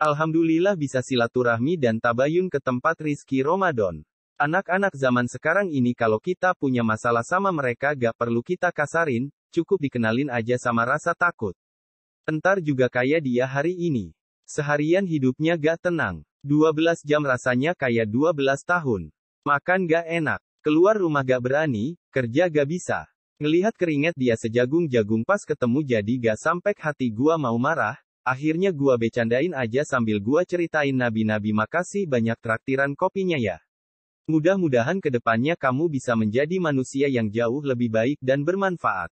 Alhamdulillah bisa silaturahmi dan tabayun ke tempat Rizki Ramadan. Anak-anak zaman sekarang ini kalau kita punya masalah sama mereka gak perlu kita kasarin, cukup dikenalin aja sama rasa takut. Entar juga kayak dia hari ini. Seharian hidupnya gak tenang. 12 jam rasanya kayak 12 tahun. Makan gak enak. Keluar rumah gak berani, kerja gak bisa. Ngelihat keringet dia sejagung jagung pas ketemu jadi gak sampai hati gua mau marah, Akhirnya gua becandain aja sambil gua ceritain nabi-nabi makasih banyak traktiran kopinya ya. Mudah-mudahan kedepannya kamu bisa menjadi manusia yang jauh lebih baik dan bermanfaat.